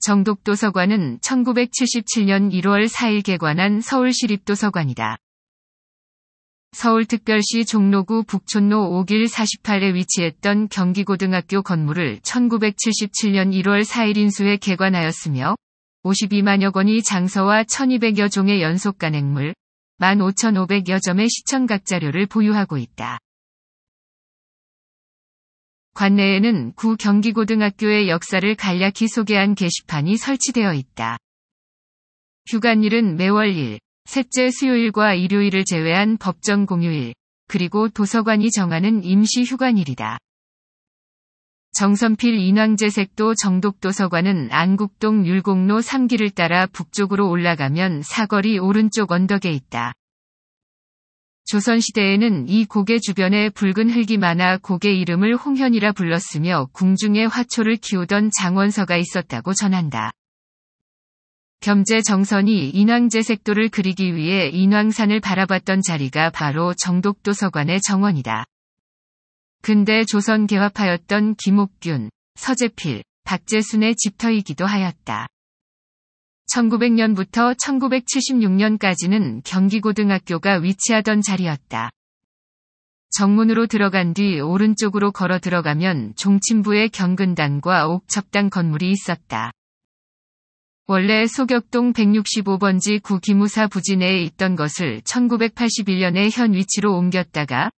정독도서관은 1977년 1월 4일 개관한 서울시립도서관이다. 서울특별시 종로구 북촌로 5길 48에 위치했던 경기고등학교 건물을 1977년 1월 4일 인수해 개관하였으며 52만여 건이 장서와 1200여 종의 연속 간행물, 15,500여 점의 시청각 자료를 보유하고 있다. 관내에는 구 경기고등학교의 역사를 간략히 소개한 게시판이 설치되어 있다. 휴관일은 매월 1, 셋째 수요일과 일요일을 제외한 법정 공휴일, 그리고 도서관이 정하는 임시 휴관일이다. 정선필 인왕제색도 정독도서관은 안국동 율곡로 3길을 따라 북쪽으로 올라가면 사거리 오른쪽 언덕에 있다. 조선시대에는 이 고개 주변에 붉은 흙이 많아 고개 이름을 홍현이라 불렀으며 궁중에 화초를 키우던 장원서가 있었다고 전한다. 겸재 정선이 인왕제 색도를 그리기 위해 인왕산을 바라봤던 자리가 바로 정독도서관의 정원이다. 근대 조선 개화파였던 김옥균, 서재필, 박재순의 집터이기도 하였다. 1900년부터 1976년까지는 경기고등학교가 위치하던 자리였다. 정문으로 들어간 뒤 오른쪽으로 걸어 들어가면 종친부의 경근단과 옥첩당 건물이 있었다. 원래 소격동 165번지 구기무사 부지 내에 있던 것을 1981년에 현 위치로 옮겼다가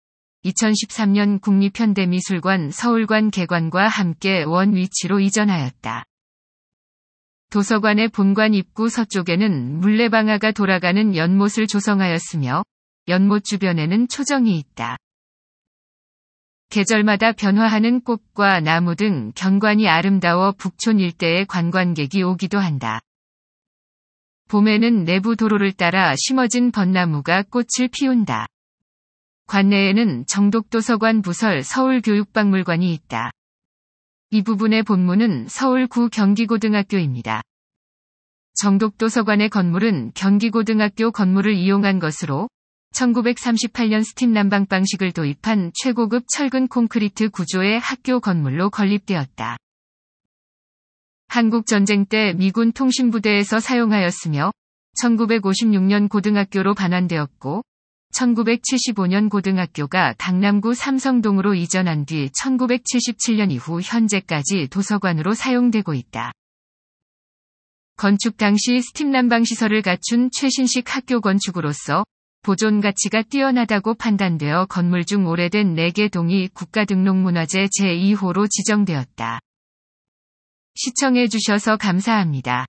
2013년 국립현대미술관 서울관 개관과 함께 원 위치로 이전하였다. 도서관의 본관 입구 서쪽에는 물레방아가 돌아가는 연못을 조성하였으며 연못 주변에는 초정이 있다. 계절마다 변화하는 꽃과 나무 등 경관이 아름다워 북촌 일대의 관광객이 오기도 한다. 봄에는 내부 도로를 따라 심어진 벚나무가 꽃을 피운다. 관내에는 정독도서관 부설 서울교육박물관이 있다. 이 부분의 본문은 서울구 경기고등학교입니다. 정독도서관의 건물은 경기고등학교 건물을 이용한 것으로 1938년 스팀 난방 방식을 도입한 최고급 철근 콘크리트 구조의 학교 건물로 건립되었다. 한국전쟁 때 미군 통신부대에서 사용하였으며 1956년 고등학교로 반환되었고 1975년 고등학교가 강남구 삼성동으로 이전한 뒤 1977년 이후 현재까지 도서관으로 사용되고 있다. 건축 당시 스팀 난방 시설을 갖춘 최신식 학교 건축으로서 보존 가치가 뛰어나다고 판단되어 건물 중 오래된 4개 동이 국가등록문화재 제2호로 지정되었다. 시청해주셔서 감사합니다.